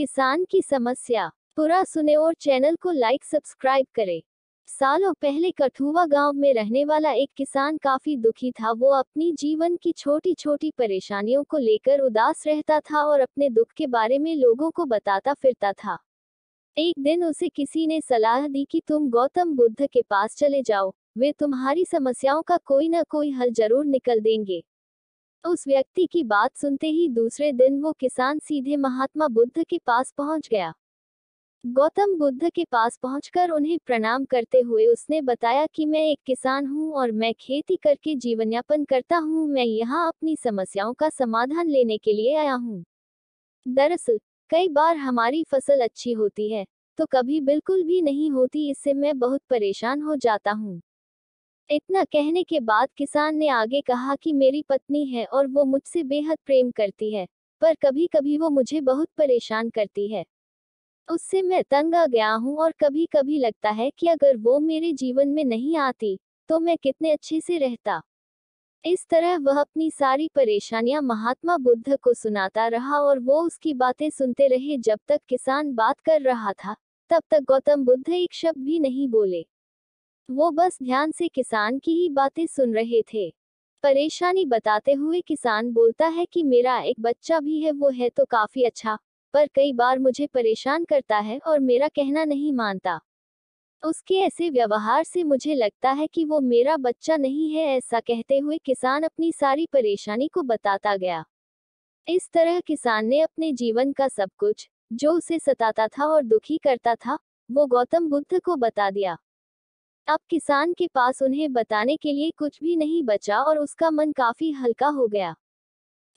किसान की समस्या पूरा सुने और चैनल को लाइक सब्सक्राइब करें सालों पहले कठुआ गांव में रहने वाला एक किसान काफी दुखी था वो अपनी जीवन की छोटी छोटी परेशानियों को लेकर उदास रहता था और अपने दुख के बारे में लोगों को बताता फिरता था एक दिन उसे किसी ने सलाह दी कि तुम गौतम बुद्ध के पास चले जाओ वे तुम्हारी समस्याओं का कोई न कोई हल जरूर निकल देंगे उस व्यक्ति की बात सुनते ही दूसरे दिन वो किसान सीधे महात्मा बुद्ध के पास पहुंच गया गौतम बुद्ध के पास पहुंचकर उन्हें प्रणाम करते हुए उसने बताया कि मैं एक किसान हूं और मैं खेती करके जीवन यापन करता हूं मैं यहाँ अपनी समस्याओं का समाधान लेने के लिए आया हूँ दरअसल कई बार हमारी फसल अच्छी होती है तो कभी बिल्कुल भी नहीं होती इससे मैं बहुत परेशान हो जाता हूँ इतना कहने के बाद किसान ने आगे कहा कि मेरी पत्नी है और वो मुझसे बेहद प्रेम करती है पर कभी कभी वो मुझे बहुत परेशान करती है उससे मैं तंग आ गया हूँ और कभी कभी लगता है कि अगर वो मेरे जीवन में नहीं आती तो मैं कितने अच्छे से रहता इस तरह वह अपनी सारी परेशानियां महात्मा बुद्ध को सुनाता रहा और वो उसकी बातें सुनते रहे जब तक किसान बात कर रहा था तब तक गौतम बुद्ध एक शब्द भी नहीं बोले वो बस ध्यान से किसान की ही बातें सुन रहे थे परेशानी बताते हुए किसान बोलता है कि मेरा एक बच्चा भी है वो है तो काफी अच्छा पर कई बार मुझे परेशान करता है और मेरा कहना नहीं मानता उसके ऐसे व्यवहार से मुझे लगता है कि वो मेरा बच्चा नहीं है ऐसा कहते हुए किसान अपनी सारी परेशानी को बताता गया इस तरह किसान ने अपने जीवन का सब कुछ जो उसे सताता था और दुखी करता था वो गौतम बुद्ध को बता दिया अब किसान के पास उन्हें बताने के लिए कुछ भी नहीं बचा और उसका मन काफी हल्का हो गया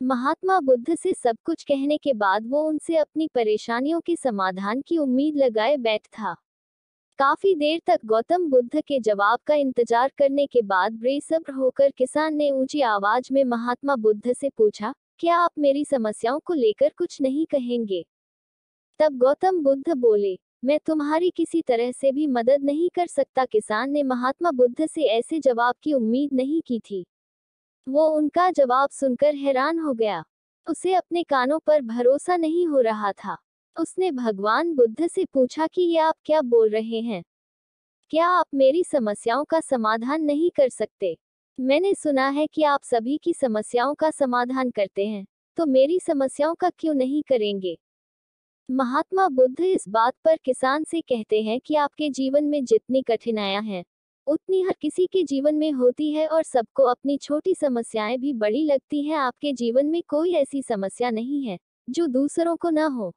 महात्मा बुद्ध से सब कुछ कहने के बाद वो उनसे अपनी परेशानियों के समाधान की उम्मीद लगाए बैठ था काफी देर तक गौतम बुद्ध के जवाब का इंतजार करने के बाद बेसब्र होकर किसान ने ऊंची आवाज में महात्मा बुद्ध से पूछा क्या आप मेरी समस्याओं को लेकर कुछ नहीं कहेंगे तब गौतम बुद्ध बोले मैं तुम्हारी किसी तरह से भी मदद नहीं कर सकता किसान ने महात्मा बुद्ध से ऐसे जवाब की उम्मीद नहीं की थी वो उनका जवाब सुनकर हैरान हो गया उसे अपने कानों पर भरोसा नहीं हो रहा था उसने भगवान बुद्ध से पूछा कि ये आप क्या बोल रहे हैं क्या आप मेरी समस्याओं का समाधान नहीं कर सकते मैंने सुना है कि आप सभी की समस्याओं का समाधान करते हैं तो मेरी समस्याओं का क्यों नहीं करेंगे महात्मा बुद्ध इस बात पर किसान से कहते हैं कि आपके जीवन में जितनी कठिनाइयां हैं उतनी हर किसी के जीवन में होती है और सबको अपनी छोटी समस्याएं भी बड़ी लगती हैं आपके जीवन में कोई ऐसी समस्या नहीं है जो दूसरों को ना हो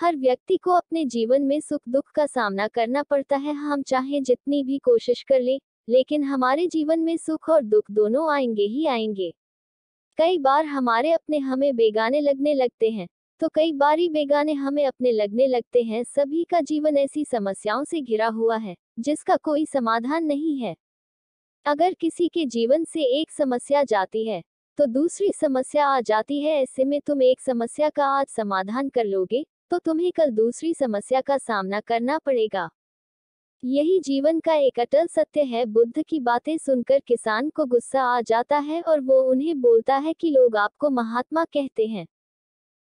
हर व्यक्ति को अपने जीवन में सुख दुख का सामना करना पड़ता है हम चाहे जितनी भी कोशिश कर ले, लेकिन हमारे जीवन में सुख और दुख दोनों आएंगे ही आएंगे कई बार हमारे अपने हमें बेगाने लगने लगते हैं तो कई बारी बेगाने हमें अपने लगने लगते हैं सभी का जीवन ऐसी समस्याओं से घिरा हुआ है जिसका कोई समाधान नहीं है अगर किसी के जीवन से एक समस्या जाती है तो दूसरी समस्या आ जाती है ऐसे में तुम एक समस्या का आज समाधान कर लोगे तो तुम्हें कल दूसरी समस्या का सामना करना पड़ेगा यही जीवन का एक अटल सत्य है बुद्ध की बातें सुनकर किसान को गुस्सा आ जाता है और वो उन्हें बोलता है कि लोग आपको महात्मा कहते हैं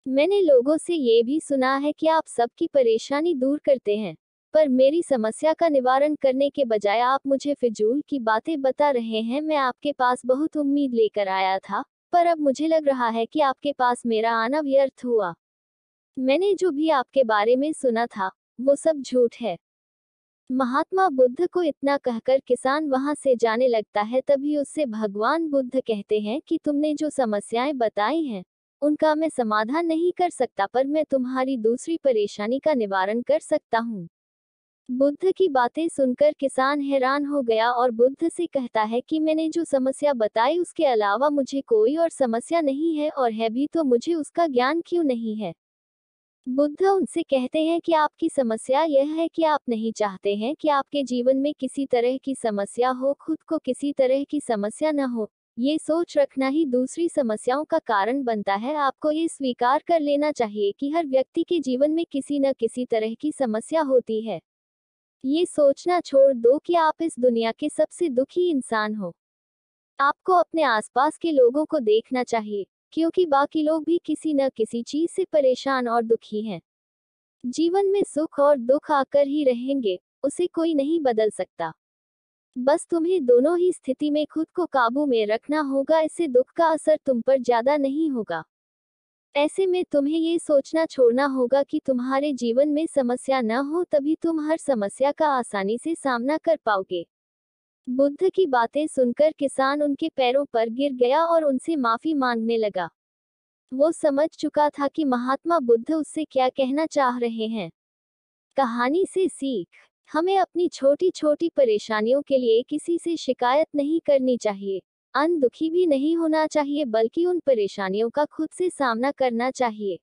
मैंने लोगों से ये भी सुना है कि आप सबकी परेशानी दूर करते हैं पर मेरी समस्या का निवारण करने के बजाय आप मुझे फिजूल की बातें बता रहे हैं मैं आपके पास बहुत उम्मीद लेकर आया था पर अब मुझे लग रहा है कि आपके पास मेरा आना व्यर्थ हुआ मैंने जो भी आपके बारे में सुना था वो सब झूठ है महात्मा बुद्ध को इतना कहकर किसान वहां से जाने लगता है तभी उससे भगवान बुद्ध कहते हैं कि तुमने जो समस्याएं बताई हैं उनका मैं समाधान नहीं कर सकता पर मैं तुम्हारी दूसरी परेशानी का निवारण कर सकता हूँ बुद्ध की बातें सुनकर किसान हैरान हो गया और बुद्ध से कहता है कि मैंने जो समस्या बताई उसके अलावा मुझे कोई और समस्या नहीं है और है भी तो मुझे उसका ज्ञान क्यों नहीं है बुद्ध उनसे कहते हैं कि आपकी समस्या यह है कि आप नहीं चाहते हैं कि आपके जीवन में किसी तरह की समस्या हो खुद को किसी तरह की समस्या न हो ये सोच रखना ही दूसरी समस्याओं का कारण बनता है आपको ये स्वीकार कर लेना चाहिए कि हर व्यक्ति के जीवन में किसी न किसी तरह की समस्या होती है ये सोचना छोड़ दो कि आप इस दुनिया के सबसे दुखी इंसान हो आपको अपने आसपास के लोगों को देखना चाहिए क्योंकि बाकी लोग भी किसी न किसी चीज से परेशान और दुखी हैं जीवन में सुख और दुख आकर ही रहेंगे उसे कोई नहीं बदल सकता बस तुम्हें दोनों ही स्थिति में खुद को काबू में रखना होगा इससे दुख का असर तुम पर ज्यादा नहीं होगा ऐसे में तुम्हें ये सोचना छोड़ना होगा कि तुम्हारे जीवन में समस्या न हो तभी तुम हर समस्या का आसानी से सामना कर पाओगे बुद्ध की बातें सुनकर किसान उनके पैरों पर गिर गया और उनसे माफी मांगने लगा वो समझ चुका था कि महात्मा बुद्ध उससे क्या कहना चाह रहे हैं कहानी से सीख हमें अपनी छोटी छोटी परेशानियों के लिए किसी से शिकायत नहीं करनी चाहिए अन दुखी भी नहीं होना चाहिए बल्कि उन परेशानियों का खुद से सामना करना चाहिए